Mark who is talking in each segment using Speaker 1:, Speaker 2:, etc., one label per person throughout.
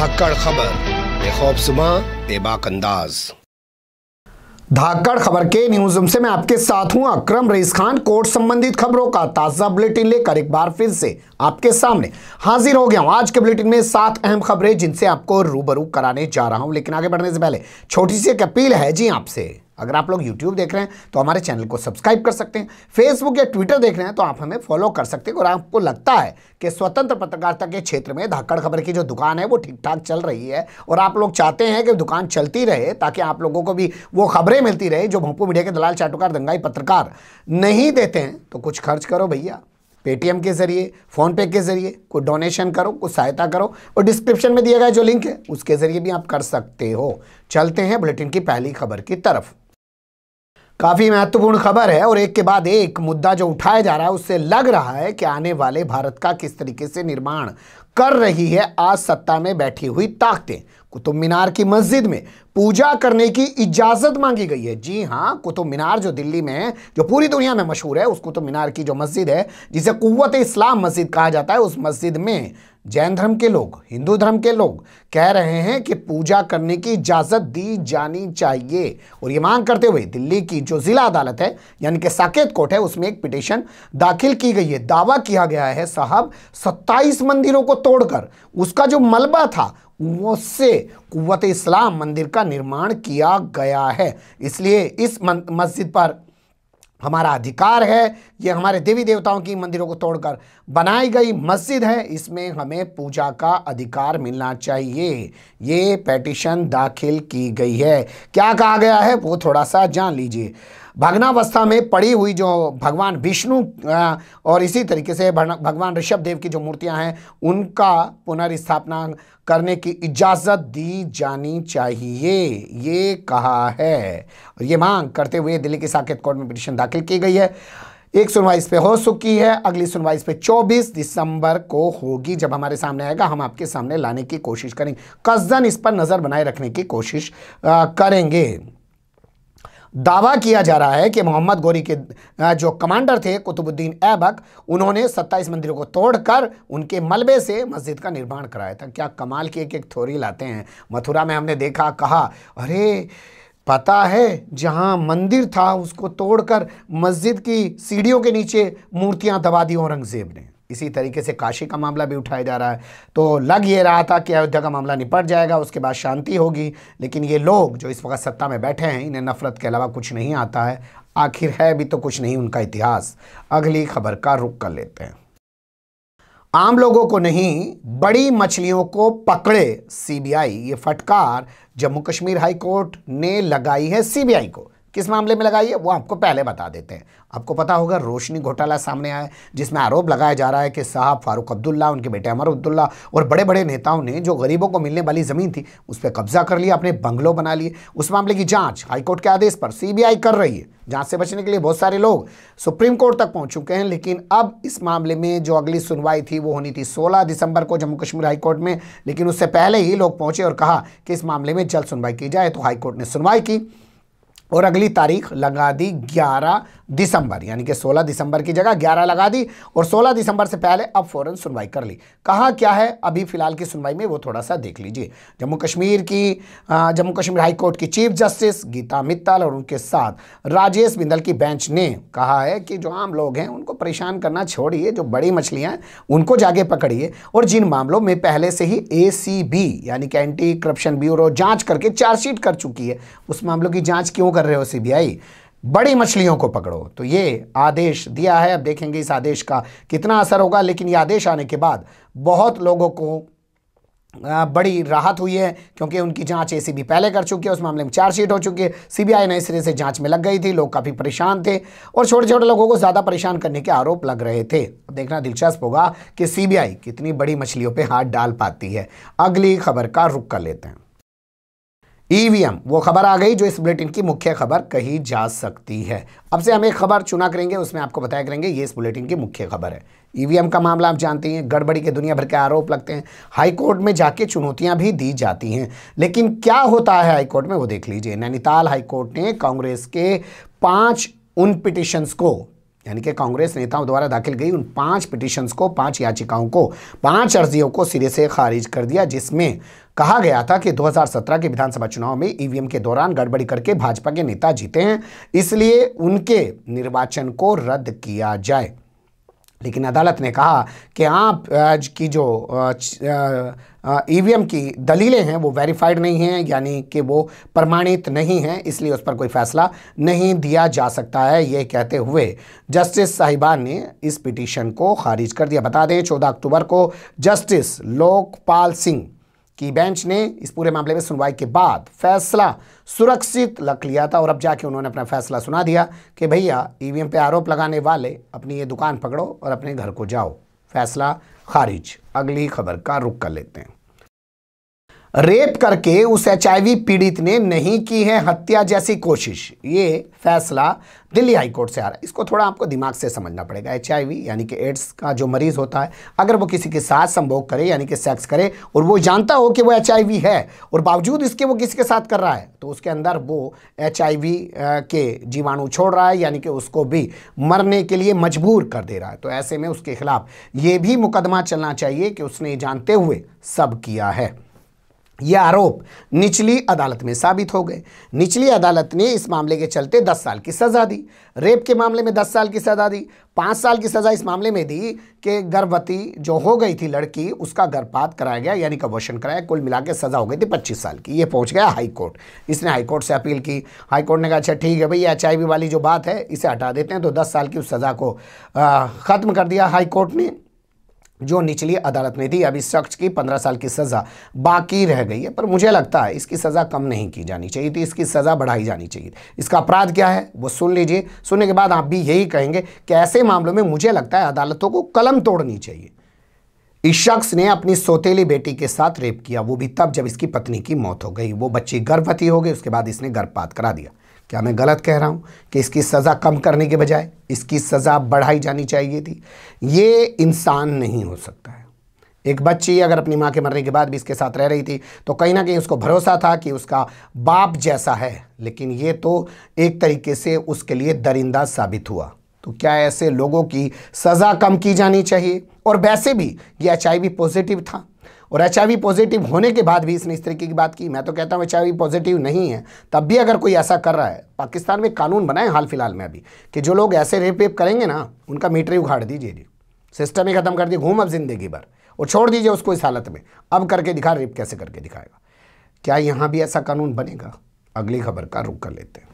Speaker 1: धाकड़ खबर बेबाक अंदाज़ धाकड़ खबर के न्यूज रूम से मैं आपके साथ हूं अक्रम रईस खान कोर्ट संबंधित खबरों का ताजा बुलेटिन लेकर एक बार फिर से आपके सामने हाजिर हो गया हूं आज के बुलेटिन में सात अहम खबरें जिनसे आपको रूबरू कराने जा रहा हूं लेकिन आगे बढ़ने से पहले छोटी सी एक अपील है जी आपसे अगर आप लोग यूट्यूब देख रहे हैं तो हमारे चैनल को सब्सक्राइब कर सकते हैं फेसबुक या ट्विटर देख रहे हैं तो आप हमें फॉलो कर सकते हैं और आपको लगता है कि स्वतंत्र पत्रकारिता के क्षेत्र में धाकड़ खबर की जो दुकान है वो ठीक ठाक चल रही है और आप लोग चाहते हैं कि दुकान चलती रहे ताकि आप लोगों को भी वो खबरें मिलती रहे जो भोपू मीडिया के दलाल चाटुकार दंगाई पत्रकार नहीं देते हैं तो कुछ खर्च करो भैया पेटीएम के ज़रिए फ़ोनपे के ज़रिए कुछ डोनेशन करो कुछ सहायता करो और डिस्क्रिप्शन में दिया गया जो लिंक है उसके ज़रिए भी आप कर सकते हो चलते हैं बुलेटिन की पहली खबर की तरफ काफ़ी महत्वपूर्ण खबर है और एक के बाद एक मुद्दा जो उठाया जा रहा है उससे लग रहा है कि आने वाले भारत का किस तरीके से निर्माण कर रही है आज सत्ता में बैठी हुई ताकतें कुतुब मीनार की मस्जिद में पूजा करने की इजाज़त मांगी गई है जी हाँ कुतुब मीनार जो दिल्ली में है जो पूरी दुनिया में मशहूर है उस कुतुब मीनार की जो मस्जिद है जिसे कुत इस्लाम मस्जिद कहा जाता है उस मस्जिद में जैन धर्म के लोग हिंदू धर्म के लोग कह रहे हैं कि पूजा करने की इजाज़त दी जानी चाहिए और ये मांग करते हुए दिल्ली की जो ज़िला अदालत है यानी कि साकेत कोर्ट है उसमें एक पिटिशन दाखिल की गई है दावा किया गया है साहब 27 मंदिरों को तोड़कर उसका जो मलबा था उससे कुत इस्लाम मंदिर का निर्माण किया गया है इसलिए इस मस्जिद पर हमारा अधिकार है ये हमारे देवी देवताओं की मंदिरों को तोड़कर बनाई गई मस्जिद है इसमें हमें पूजा का अधिकार मिलना चाहिए ये पेटिशन दाखिल की गई है क्या कहा गया है वो थोड़ा सा जान लीजिए भग्नावस्था में पड़ी हुई जो भगवान विष्णु और इसी तरीके से भगवान ऋषभ देव की जो मूर्तियां हैं उनका पुनर्स्थापना करने की इजाज़त दी जानी चाहिए ये कहा है और ये मांग करते हुए दिल्ली के साकेत कोर्ट में पिटिशन दाखिल की गई है एक सुनवाई इस पर हो चुकी है अगली सुनवाई इस पर चौबीस दिसंबर को होगी जब हमारे सामने आएगा हम आपके सामने लाने की कोशिश करेंगे कसदन इस पर नज़र बनाए रखने की कोशिश आ, करेंगे दावा किया जा रहा है कि मोहम्मद गोरी के जो कमांडर थे कुतुबुद्दीन ऐबक उन्होंने 27 मंदिरों को तोड़कर उनके मलबे से मस्जिद का निर्माण कराया था क्या कमाल की एक एक थोरी लाते हैं मथुरा में हमने देखा कहा अरे पता है जहाँ मंदिर था उसको तोड़कर मस्जिद की सीढ़ियों के नीचे मूर्तियाँ दबा दी औरंगज़ेब ने इसी तरीके से काशी का मामला भी उठाया जा रहा है तो लग ये रहा था कि अयोध्या का मामला निपट जाएगा उसके बाद शांति होगी लेकिन ये लोग जो इस वक्त सत्ता में बैठे हैं इन्हें नफरत के अलावा कुछ नहीं आता है आखिर है भी तो कुछ नहीं उनका इतिहास अगली खबर का रुख कर लेते हैं आम लोगों को नहीं बड़ी मछलियों को पकड़े सीबीआई ये फटकार जम्मू कश्मीर हाईकोर्ट ने लगाई है सीबीआई को किस मामले में लगाई है वो आपको पहले बता देते हैं आपको पता होगा रोशनी घोटाला सामने आया जिसमें आरोप लगाया जा रहा है कि साहब फारूक अब्दुल्ला उनके बेटे अमर अब्दुल्ला और बड़े बड़े नेताओं ने जो गरीबों को मिलने वाली ज़मीन थी उस पर कब्जा कर लिया अपने बंगलों बना लिए उस मामले की जाँच हाईकोर्ट के आदेश पर सी कर रही है जाँच से बचने के लिए बहुत सारे लोग सुप्रीम कोर्ट तक पहुँच चुके हैं लेकिन अब इस मामले में जो अगली सुनवाई थी वो होनी थी सोलह दिसंबर को जम्मू कश्मीर हाईकोर्ट में लेकिन उससे पहले ही लोग पहुँचे और कहा कि इस मामले में जल्द सुनवाई की जाए तो हाईकोर्ट ने सुनवाई की और अगली तारीख लगा दी ग्यारह दिसंबर यानी कि 16 दिसंबर की जगह 11 लगा दी और 16 दिसंबर से पहले अब फ़ौरन सुनवाई कर ली कहा क्या है अभी फ़िलहाल की सुनवाई में वो थोड़ा सा देख लीजिए जम्मू कश्मीर की जम्मू कश्मीर हाई कोर्ट की चीफ जस्टिस गीता मित्तल और उनके साथ राजेश बिंदल की बेंच ने कहा है कि जो आम लोग हैं उनको परेशान करना छोड़िए जो बड़ी मछलियाँ हैं उनको जागे पकड़िए और जिन मामलों में पहले से ही ए यानी कि एंटी करप्शन ब्यूरो जाँच करके चार्जशीट कर चुकी है उस मामलों की जाँच क्यों कर रहे हो सी बड़ी मछलियों को पकड़ो तो ये आदेश दिया है अब देखेंगे इस आदेश का कितना असर होगा लेकिन ये आदेश आने के बाद बहुत लोगों को बड़ी राहत हुई है क्योंकि उनकी जांच एसीबी पहले कर चुकी है उस मामले में चार्जशीट हो चुकी है सीबीआई नए सिरे से जांच में लग गई थी लोग काफ़ी परेशान थे और छोटे छोटे लोगों को ज़्यादा परेशान करने के आरोप लग रहे थे अब देखना दिलचस्प होगा कि सीबीआई कितनी बड़ी मछलियों पे हाथ डाल पाती है अगली खबर का रुख कर लेते हैं ईवीएम e वो खबर आ गई जो इस बुलेटिन की मुख्य खबर कही जा सकती है अब से हम एक खबर चुना करेंगे उसमें आपको बताया करेंगे ये इस बुलेटिन की मुख्य खबर है ईवीएम e का मामला आप जानते हैं गड़बड़ी के दुनिया भर के आरोप लगते हैं हाईकोर्ट में जाके चुनौतियां भी दी जाती हैं लेकिन क्या होता है हाईकोर्ट में वो देख लीजिए नैनीताल हाईकोर्ट ने कांग्रेस के पांच उन पिटिशंस को यानी कि कांग्रेस नेताओं द्वारा दाखिल गई उन पांच पिटिशन को पांच याचिकाओं को पांच अर्जियों को सिरे से खारिज कर दिया जिसमें कहा गया था कि 2017 के विधानसभा चुनाव में ईवीएम के दौरान गड़बड़ी करके भाजपा के नेता जीते हैं इसलिए उनके निर्वाचन को रद्द किया जाए लेकिन अदालत ने कहा कि आप आज की जो ईवीएम की दलीलें हैं वो वेरीफाइड नहीं हैं यानी कि वो प्रमाणित नहीं हैं इसलिए उस पर कोई फैसला नहीं दिया जा सकता है ये कहते हुए जस्टिस साहिबान ने इस पिटीशन को खारिज कर दिया बता दें चौदह अक्टूबर को जस्टिस लोकपाल सिंह कि बेंच ने इस पूरे मामले में सुनवाई के बाद फैसला सुरक्षित रख लिया था और अब जाके उन्होंने अपना फैसला सुना दिया कि भैया ईवीएम e पे आरोप लगाने वाले अपनी ये दुकान पकड़ो और अपने घर को जाओ फैसला खारिज अगली खबर का रुख कर लेते हैं रेप करके उस एच पीड़ित ने नहीं की है हत्या जैसी कोशिश ये फैसला दिल्ली हाईकोर्ट से आ रहा है इसको थोड़ा आपको दिमाग से समझना पड़ेगा एच यानी कि एड्स का जो मरीज़ होता है अगर वो किसी के साथ संभोग करे यानी कि सेक्स करे और वो जानता हो कि वो एच है और बावजूद इसके वो किसी के साथ कर रहा है तो उसके अंदर वो एच के जीवाणु छोड़ रहा है यानी कि उसको भी मरने के लिए मजबूर कर दे रहा है तो ऐसे में उसके खिलाफ ये भी मुकदमा चलना चाहिए कि उसने जानते हुए सब किया है ये आरोप निचली अदालत में साबित हो गए निचली अदालत ने इस मामले के चलते 10 साल की सज़ा दी रेप के मामले में 10 साल की सज़ा दी पाँच साल की सज़ा इस मामले में दी कि गर्भवती जो हो गई थी लड़की उसका गर्भपात कराया गया यानी कबोशन कराया कुल मिला के सज़ा हो गई थी पच्चीस साल की ये पहुँच गया हाईकोर्ट इसने हाईकोर्ट से अपील की हाईकोर्ट ने कहा अच्छा ठीक है भाई एच वाली जो बात है इसे हटा देते हैं तो दस साल की उस सज़ा को ख़त्म कर दिया हाईकोर्ट ने जो निचली अदालत ने दी अभी शख्स की पंद्रह साल की सज़ा बाकी रह गई है पर मुझे लगता है इसकी सज़ा कम नहीं की जानी चाहिए थी इसकी सज़ा बढ़ाई जानी चाहिए इसका अपराध क्या है वो सुन लीजिए सुनने के बाद आप भी यही कहेंगे कि ऐसे मामलों में मुझे लगता है अदालतों को कलम तोड़नी चाहिए इस शख्स ने अपनी सोतेली बेटी के साथ रेप किया वो भी तब जब इसकी पत्नी की मौत हो गई वो बच्ची गर्भवती हो गई उसके बाद इसने गर्भपात करा दिया क्या मैं गलत कह रहा हूँ कि इसकी सज़ा कम करने के बजाय इसकी सज़ा बढ़ाई जानी चाहिए थी ये इंसान नहीं हो सकता है एक बच्ची अगर अपनी माँ के मरने के बाद भी इसके साथ रह रही थी तो कहीं ना कहीं उसको भरोसा था कि उसका बाप जैसा है लेकिन ये तो एक तरीके से उसके लिए दरिंदा साबित हुआ तो क्या ऐसे लोगों की सज़ा कम की जानी चाहिए और वैसे भी ये एच पॉजिटिव था और एच पॉजिटिव होने के बाद भी इसने इस तरीके की बात की मैं तो कहता हूँ एच पॉजिटिव नहीं है तब भी अगर कोई ऐसा कर रहा है पाकिस्तान में कानून बनाए हाल फिलहाल में अभी कि जो लोग ऐसे रेप वेप करेंगे ना उनका मीटर ही उखाड़ दीजिए जी सिस्टम ही ख़त्म कर दिए घूम अब ज़िंदगी भर और छोड़ दीजिए उसको इस हालत में अब करके दिखा रेप कैसे करके दिखाएगा क्या यहाँ भी ऐसा कानून बनेगा अगली खबर का रुख कर लेते हैं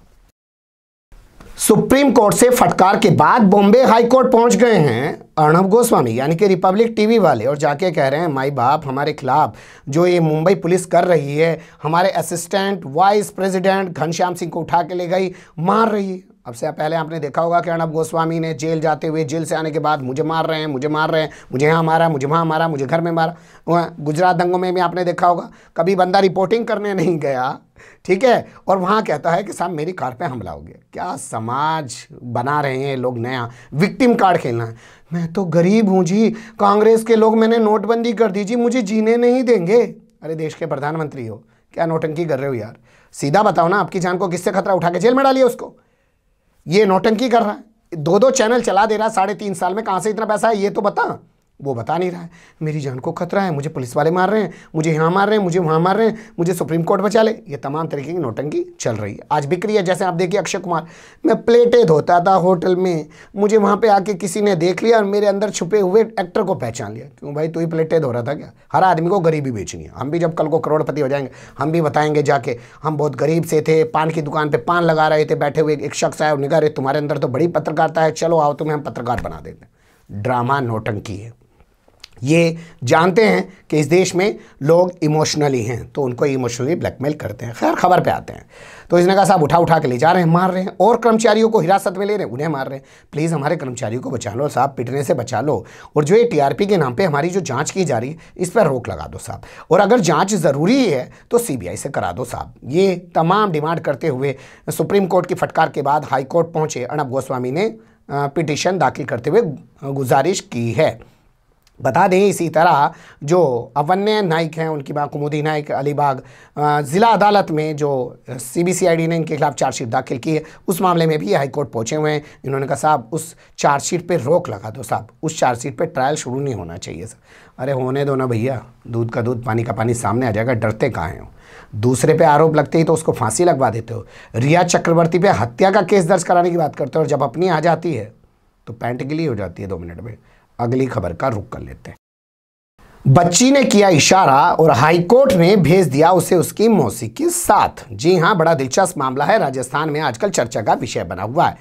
Speaker 1: सुप्रीम कोर्ट से फटकार के बाद बॉम्बे हाई कोर्ट पहुंच गए हैं अर्णब गोस्वामी यानी कि रिपब्लिक टीवी वाले और जाके कह रहे हैं माई बाप हमारे खिलाफ जो ये मुंबई पुलिस कर रही है हमारे assistant vice president Ghanshyam Singh को उठा के ले गई मार रही है अब से पहले आपने देखा होगा कि अर्णब गोस्वामी ने जेल जाते हुए जेल से आने के बाद मुझे मार रहे हैं मुझे मार रहे हैं मुझे यहाँ मारा मुझे वहाँ मारा मुझे घर में मारा गुजरात दंगों में भी आपने देखा होगा कभी बंदा रिपोर्टिंग करने नहीं गया ठीक है और वहाँ कहता है कि साहब मेरी कार पे हमला हो गया क्या समाज बना रहे हैं लोग नया विक्टिम कार्ड खेलना है मैं तो गरीब हूँ जी कांग्रेस के लोग मैंने नोटबंदी कर दी जी मुझे जीने नहीं देंगे अरे देश के प्रधानमंत्री हो क्या नोटंकी कर रहे हो यार सीधा बताओ ना आपकी जान को किससे खतरा उठा के जेल में डालिए उसको ये नोटंकी कर रहा है दो दो चैनल चला दे रहा है साढ़े तीन साल में कहां से इतना पैसा है ये तो बता वो बता नहीं रहा है मेरी जान को खतरा है मुझे पुलिस वाले मार रहे हैं मुझे यहाँ मार रहे हैं मुझे वहाँ मार रहे हैं मुझे सुप्रीम कोर्ट बचा ले ये तमाम तरीके की नोटंकी चल रही है आज बिक्री है जैसे आप देखिए अक्षय कुमार मैं प्लेटें धोता था होटल में मुझे वहाँ पे आके किसी ने देख लिया और मेरे अंदर छुपे हुए एक्टर को पहचान लिया क्यों भाई तू ही प्लेटें धो रहा था क्या हर आदमी को गरीबी बेचनी है हम भी जब कल को करोड़पति हो जाएंगे हम भी बताएंगे जाके हम बहुत गरीब से थे पान की दुकान पर पान लगा रहे थे बैठे हुए एक शख्स आया निगाह तुम्हारे अंदर तो बड़ी पत्रकारिता है चलो आओ तुम्हें हम पत्रकार बना देते हैं ड्रामा नोटंकी है ये जानते हैं कि इस देश में लोग इमोशनली हैं तो उनको इमोशनली ब्लैकमेल करते हैं खैर खबर पे आते हैं तो इसने कहा साहब उठा उठा के ले जा रहे हैं मार रहे हैं और कर्मचारियों को हिरासत में ले रहे हैं उन्हें मार रहे हैं प्लीज़ हमारे कर्मचारियों को बचा लो साहब पिटने से बचा लो और जो ये टी के नाम पर हमारी जो जाँच की जा रही है इस पर रोक लगा दो साहब और अगर जाँच ज़रूरी है तो सी से करा दो साहब ये तमाम डिमांड करते हुए सुप्रीम कोर्ट की फटकार के बाद हाईकोर्ट पहुँचे अर्णब गोस्वामी ने पिटिशन दाखिल करते हुए गुजारिश की है बता दें इसी तरह जो अवन्य नाइक हैं उनकी मां कुमुदी नाइक अलीबाग ज़िला अदालत में जो C B C I D ने इनके खिलाफ चार्जशीट दाखिल की है उस मामले में भी हाईकोर्ट पहुंचे हुए हैं इन्होंने कहा साहब उस चार्जशीट पे रोक लगा दो साहब उस चार्जशीट पे ट्रायल शुरू नहीं होना चाहिए सर अरे होने दो ना भैया दूध का दूध पानी का पानी सामने आ जाएगा डरते कहाँ हो दूसरे पे आरोप लगते ही तो उसको फांसी लगवा देते हो रिया चक्रवर्ती पे हत्या का केस दर्ज कराने की बात करते हो और जब अपनी आ जाती है तो पैंट गिली हो जाती है दो मिनट में अगली खबर का रुख कर लेते हैं बच्ची ने किया इशारा और हाईकोर्ट ने भेज दिया उसे उसकी मौसी के साथ जी हां बड़ा दिलचस्प मामला है राजस्थान में आजकल चर्चा का विषय बना हुआ है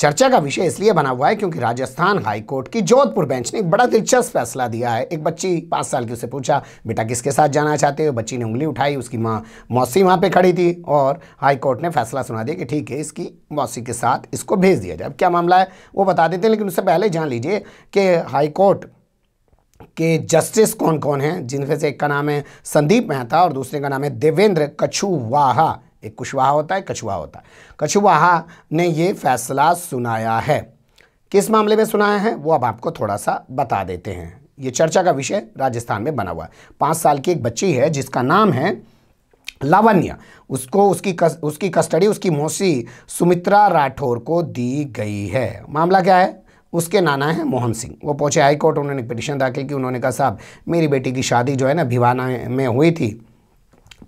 Speaker 1: चर्चा का विषय इसलिए बना हुआ है क्योंकि राजस्थान हाईकोर्ट की जोधपुर बेंच ने एक बड़ा दिलचस्प फैसला दिया है एक बच्ची पाँच साल की उसे पूछा बेटा किसके साथ जाना चाहते हो बच्ची ने उंगली उठाई उसकी माँ मौसी वहाँ पे खड़ी थी और हाईकोर्ट ने फैसला सुना दिया कि ठीक है इसकी मौसी के साथ इसको भेज दिया जाए क्या मामला है वो बता देते हैं लेकिन उससे पहले जान लीजिए कि हाईकोर्ट के जस्टिस कौन कौन हैं जिनमें से एक का नाम है संदीप मेहता और दूसरे का नाम है देवेंद्र कछुवाहा एक कुशवाहा होता है कछुआ होता है कछुआहा ने ये फैसला सुनाया है किस मामले में सुनाया है वो अब आपको थोड़ा सा बता देते हैं ये चर्चा का विषय राजस्थान में बना हुआ है पाँच साल की एक बच्ची है जिसका नाम है लावण्य उसको उसकी कस, उसकी कस्टडी उसकी मौसी सुमित्रा राठौर को दी गई है मामला क्या है उसके नाना हैं मोहन सिंह वो पहुंचे हाईकोर्ट उन्होंने पिटिशन दाखिल की उन्होंने कहा साहब मेरी बेटी की शादी जो है ना भिवाना में हुई थी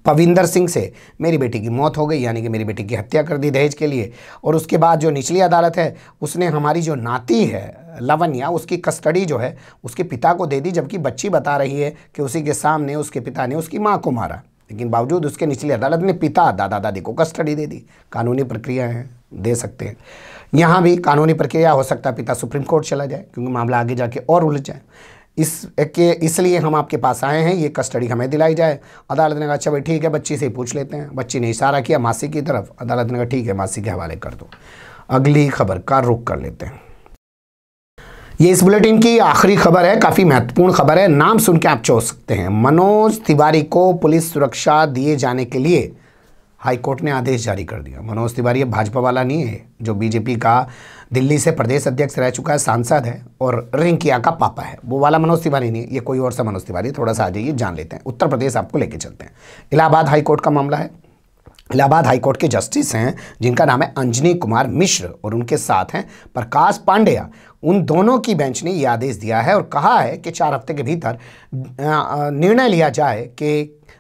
Speaker 1: पविंदर सिंह से मेरी बेटी की मौत हो गई यानी कि मेरी बेटी की हत्या कर दी दहेज के लिए और उसके बाद जो निचली अदालत है उसने हमारी जो नाती है लवनिया उसकी कस्टडी जो है उसके पिता को दे दी जबकि बच्ची बता रही है कि उसी के सामने उसके पिता ने उसकी माँ को मारा लेकिन बावजूद उसके निचली अदालत ने पिता दादा दादी को कस्टडी दे दी कानूनी प्रक्रिया है दे सकते हैं यहाँ भी कानूनी प्रक्रिया हो सकता है पिता सुप्रीम कोर्ट चला जाए क्योंकि मामला आगे जाके और उलझ जाए इस के इसलिए हम आपके पास आए हैं ये कस्टडी हमें दिलाई जाए अदालत ने कहा अच्छा भाई ठीक है बच्ची से ही पूछ लेते हैं बच्ची ने इशारा किया मासी की तरफ अदालत ने कहा ठीक है मासी के हवाले कर दो अगली खबर का रुख कर लेते हैं ये इस बुलेटिन की आखिरी खबर है काफ़ी महत्वपूर्ण खबर है नाम सुन के आप चो सकते हैं मनोज तिवारी को पुलिस सुरक्षा दिए जाने के लिए हाईकोर्ट ने आदेश जारी कर दिया मनोज तिवारी अब भाजपा वाला नहीं है जो बीजेपी का दिल्ली से प्रदेश अध्यक्ष रह चुका है सांसद है और रिंकिया का पापा है वो वाला मनोज तिवारी नहीं ये कोई और सा मनोज तिवारी थोड़ा सा आ जाइए जान लेते हैं उत्तर प्रदेश आपको लेके चलते हैं इलाहाबाद हाईकोर्ट का मामला है इलाहाबाद हाईकोर्ट के जस्टिस हैं जिनका नाम है अंजनी कुमार मिश्र और उनके साथ हैं प्रकाश पांड्या उन दोनों की बेंच ने यह आदेश दिया है और कहा है कि चार हफ्ते के भीतर निर्णय लिया जाए कि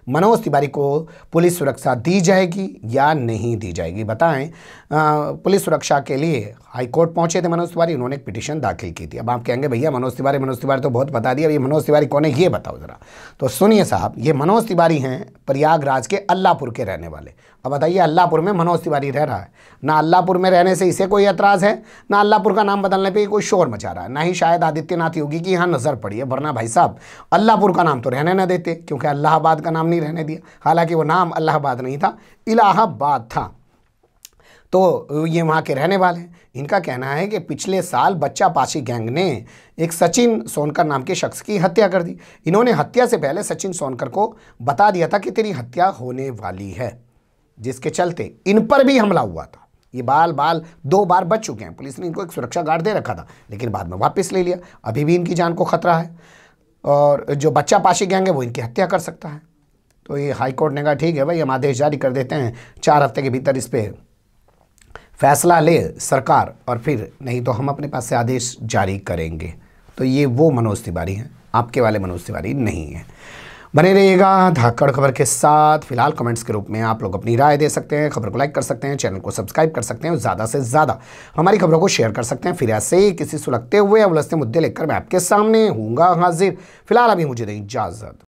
Speaker 1: मनोज तिवारी को पुलिस सुरक्षा दी जाएगी या नहीं दी जाएगी बताएं पुलिस सुरक्षा के लिए हाईकोर्ट पहुंचे थे मनोज तिवारी उन्होंने एक पिटीशन दाखिल की थी अब आप कहेंगे भैया मनोज तिवारी मनोज तिवारी तो बहुत बता दिया ये मनोज तिवारी कौन है ये बताओ ज़रा तो सुनिए साहब ये मनोज तिवारी हैं प्रयागराज के अल्लाहपुर के रहने वाले अब बताइए अल्लाहपुर में मनोज तिवारी रह रहा है ना अल्लाहपुर में रहने से इसे कोई एतराज़ है ना अल्लाहपुर का नाम बदलने पर कोई शोर मचा रहा है ना ही शायद आदित्यनाथ योगी की यहाँ नज़र पड़ी है वरना भाई साहब अल्लाहपुर का नाम तो रहने ना देते क्योंकि अल्लाहाबाद का नाम नहीं रहने दिया हालांकि वो नाम अल्लाहाबाद नहीं था इलाहाबाद था तो ये वहाँ के रहने वाले हैं इनका कहना है कि पिछले साल बच्चा पाशी गैंग ने एक सचिन सोनकर नाम के शख्स की हत्या कर दी इन्होंने हत्या से पहले सचिन सोनकर को बता दिया था कि तेरी हत्या होने वाली है जिसके चलते इन पर भी हमला हुआ था ये बाल बाल दो बार बच चुके हैं पुलिस ने इनको एक सुरक्षा गार्ड दे रखा था लेकिन बाद में वापस ले लिया अभी भी इनकी जान को खतरा है और जो बच्चा पाशी गैंग है वो इनकी हत्या कर सकता है तो ये हाईकोर्ट ने कहा ठीक है भाई हम आदेश जारी कर देते हैं चार हफ्ते के भीतर इस पर फैसला ले सरकार और फिर नहीं तो हम अपने पास से आदेश जारी करेंगे तो ये वो मनोज तिवारी हैं आपके वाले मनोज तिवारी नहीं हैं बने रहिएगा धाकड़ खबर के साथ फिलहाल कमेंट्स के रूप में आप लोग अपनी राय दे सकते हैं खबर को लाइक कर सकते हैं चैनल को सब्सक्राइब कर सकते हैं और ज़्यादा से ज़्यादा हमारी खबरों को शेयर कर सकते हैं फिर ऐसे ही किसी सुलगते हुए अवलस्ते मुद्दे लेकर मैं आपके सामने हूँगा हाजिर फिलहाल अभी मुझे दें इजाज़त